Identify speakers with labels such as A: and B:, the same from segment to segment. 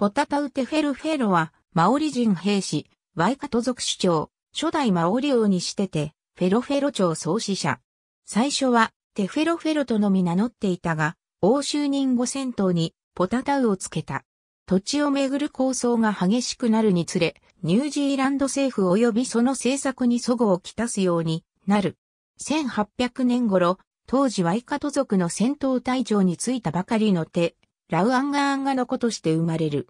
A: ポタタウテフェルフェロは、マオリ人兵士、ワイカト族首長、初代マオリ王にしてて、フェロフェロ朝創始者。最初は、テフェロフェロとのみ名乗っていたが、欧州人後戦闘に、ポタタウをつけた。土地をめぐる抗争が激しくなるにつれ、ニュージーランド政府及びその政策に祖語をきたすようになる。1800年頃、当時ワイカト族の戦闘隊長についたばかりの手、ラウアンガアンガの子として生まれる。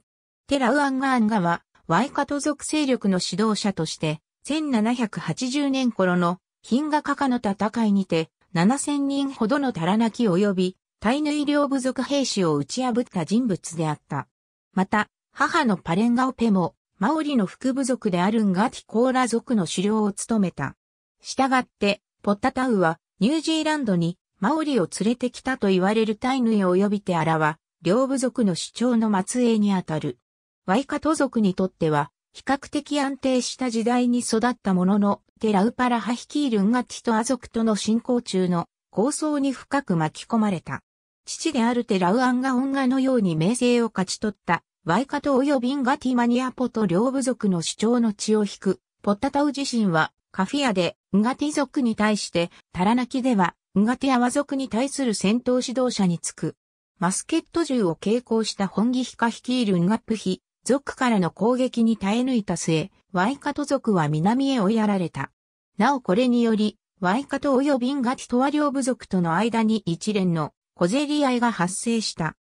A: テラウアンガーンガは、ワイカト族勢力の指導者として、1780年頃のヒンガカカの戦いにて、7000人ほどのタラナキ及び、タイヌイ領部族兵士を打ち破った人物であった。また、母のパレンガオペも、マオリの副部族であるンガティコーラ族の首領を務めた。したがって、ポッタタウは、ニュージーランドに、マオリを連れてきたと言われるタイヌイ及びテアラは、両部族の主張の末裔にあたる。ワイカト族にとっては、比較的安定した時代に育ったものの、テラウパラヒ率いるンガティとア族との進行中の構想に深く巻き込まれた。父であるテラウアンガオンガのように名声を勝ち取った、ワイカト及びンガティマニアポと両部族の主張の血を引く、ポッタタウ自身は、カフィアで、ンガティ族に対して、タラナキでは、ンガティアワ族に対する戦闘指導者につく。マスケット銃を携行したホンギヒカ率いるンガップヒ、族からの攻撃に耐え抜いた末、ワイカト族は南へ追いやられた。なおこれにより、ワイカト及びンガティトワ領部族との間に一連の小競り合いが発生した。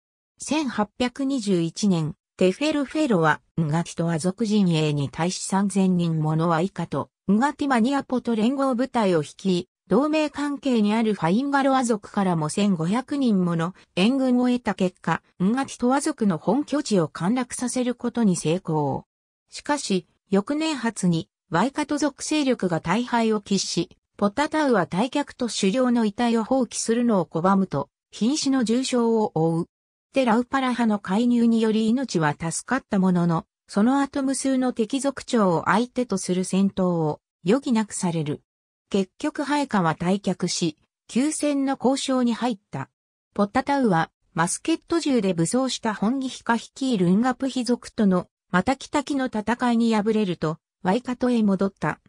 A: 1821年、テフェルフェロは、ンガティトワ族陣営に対し3000人ものワイカト、ンガティマニアポと連合部隊を率い、同盟関係にあるファインガロア族からも1500人もの援軍を得た結果、ンガティトワ族の本拠地を陥落させることに成功。しかし、翌年初に、ワイカト族勢力が大敗を喫し、ポタタウは退却と狩猟の遺体を放棄するのを拒むと、瀕死の重傷を負う。でラウパラ派の介入により命は助かったものの、その後無数の敵族長を相手とする戦闘を余儀なくされる。結局配下は退却し、休戦の交渉に入った。ポッタタウは、マスケット銃で武装した本義ヒカ率いるンガプヒ族との、また北きの戦いに敗れると、ワイカトへ戻った。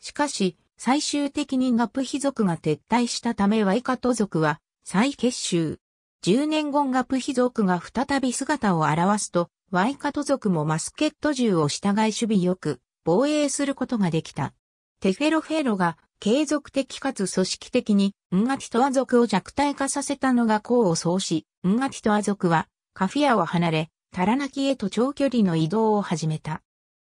A: しかし、最終的にガプヒ族が撤退したためワイカト族は再結集。10年後ンガプヒ族が再び姿を現すと、ワイカト族もマスケット銃を従い守備よく防衛することができた。テフェロフェロが継続的かつ組織的に、ンガティトア族を弱体化させたのが功を奏し、ンガティトア族は、カフィアを離れ、タラナキへと長距離の移動を始めた。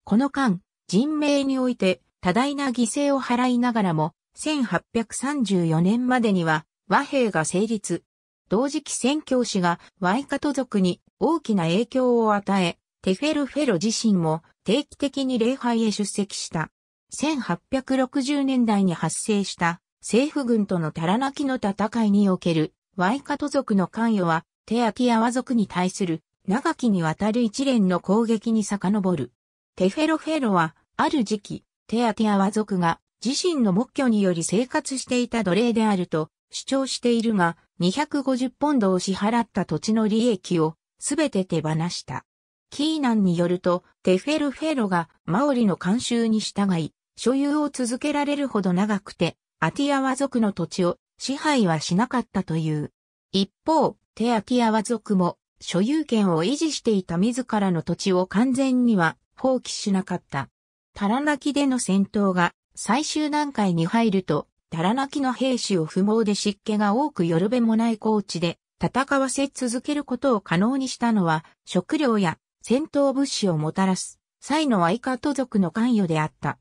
A: この間、人命において、多大な犠牲を払いながらも、1834年までには和平が成立。同時期宣教師がワイカト族に大きな影響を与え、テフェルフェロ自身も定期的に礼拝へ出席した。1860年代に発生した政府軍とのタラナキの戦いにおけるワイカト族の関与はテアキアワ族に対する長きにわたる一連の攻撃に遡る。テフェロフェロはある時期テアキアワ族が自身の目挙により生活していた奴隷であると主張しているが250ポンドを支払った土地の利益をすべて手放した。キーナンによるとテフェルフェロがマオリの監修に従い所有を続けられるほど長くて、アティアワ族の土地を支配はしなかったという。一方、テアティアワ族も所有権を維持していた自らの土地を完全には放棄しなかった。タラナキでの戦闘が最終段階に入ると、タラナキの兵士を不毛で湿気が多くよるべもない高地で戦わせ続けることを可能にしたのは食料や戦闘物資をもたらす際のアイカト族の関与であった。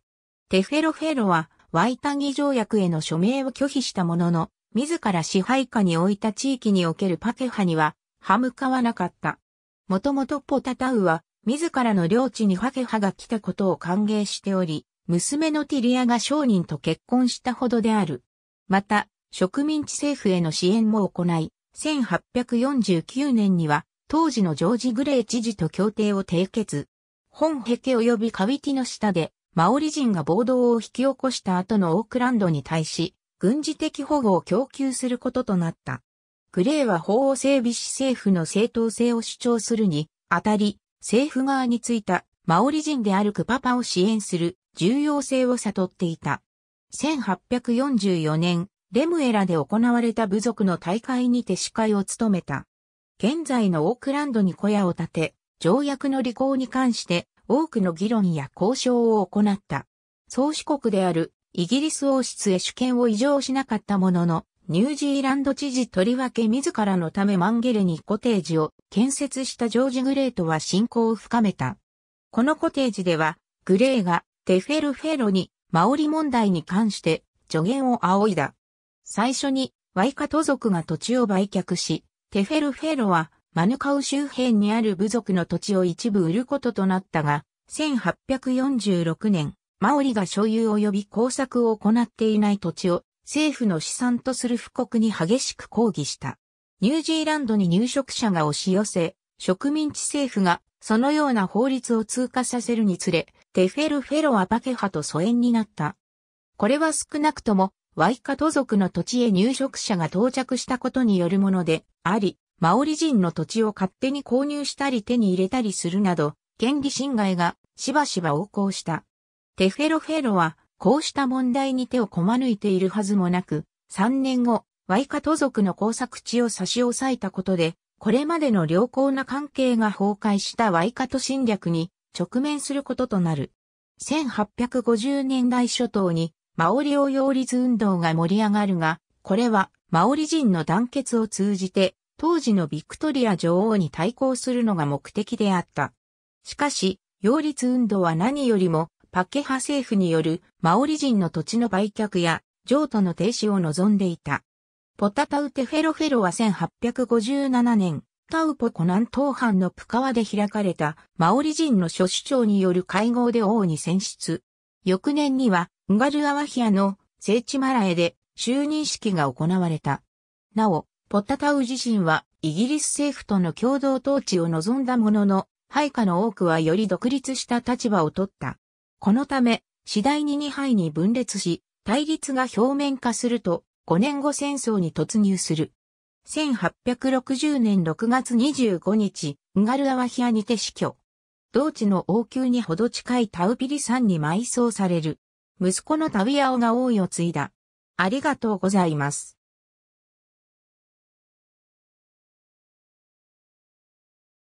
A: テフェロフェロは、ワイタギ条約への署名を拒否したものの、自ら支配下に置いた地域におけるパケハには、歯向かわなかった。もともとポタタウは、自らの領地にパケハが来たことを歓迎しており、娘のティリアが商人と結婚したほどである。また、植民地政府への支援も行い、1849年には、当時のジョージ・グレイ知事と協定を締結。本壁及びカビティの下で、マオリ人が暴動を引き起こした後のオークランドに対し、軍事的保護を供給することとなった。グレーは法を整備し政府の正当性を主張するに、あたり、政府側についたマオリ人であるクパパを支援する重要性を悟っていた。1844年、レムエラで行われた部族の大会にて司会を務めた。現在のオークランドに小屋を建て、条約の履行に関して多くの議論や交渉を行った。宗主国であるイギリス王室へ主権を移譲しなかったものの、ニュージーランド知事とりわけ自らのためマンゲレにコテージを建設したジョージ・グレートは信仰を深めた。このコテージでは、グレーがテフェルフェロにマオリ問題に関して助言を仰いだ。最初にワイカト族が土地を売却し、テフェルフェロはマヌカウ周辺にある部族の土地を一部売ることとなったが、1846年、マオリが所有及び工作を行っていない土地を政府の資産とする布告に激しく抗議した。ニュージーランドに入植者が押し寄せ、植民地政府がそのような法律を通過させるにつれ、テフェルフェロアパケハと疎遠になった。これは少なくとも、ワイカト族の土地へ入植者が到着したことによるものであり、マオリ人の土地を勝手に購入したり手に入れたりするなど、権利侵害がしばしば横行した。テフェロフェロは、こうした問題に手をこまぬいているはずもなく、3年後、ワイカト族の工作地を差し押さえたことで、これまでの良好な関係が崩壊したワイカト侵略に直面することとなる。1850年代初頭にマオリオ擁立運動が盛り上がるが、これはマオリ人の団結を通じて当時のビクトリア女王に対抗するのが目的であった。しかし、擁立運動は何よりもパケ派政府によるマオリ人の土地の売却や譲渡の停止を望んでいた。ポタタウテフェロフェロは1857年、タウポコ南東藩のプカワで開かれたマオリ人の諸首長による会合で王に選出。翌年には、ンガルアワヒアの聖地マラエで就任式が行われた。なお、ポッタタウ自身はイギリス政府との共同統治を望んだものの、配下の多くはより独立した立場を取った。このため、次第に2敗に分裂し、対立が表面化すると、5年後戦争に突入する。1860年6月25日、ンガルアワヒアにて死去。同地の王宮にほど近いタウピリ山に埋葬される。息子のタビアオが王位を継いだ。ありがとうございます。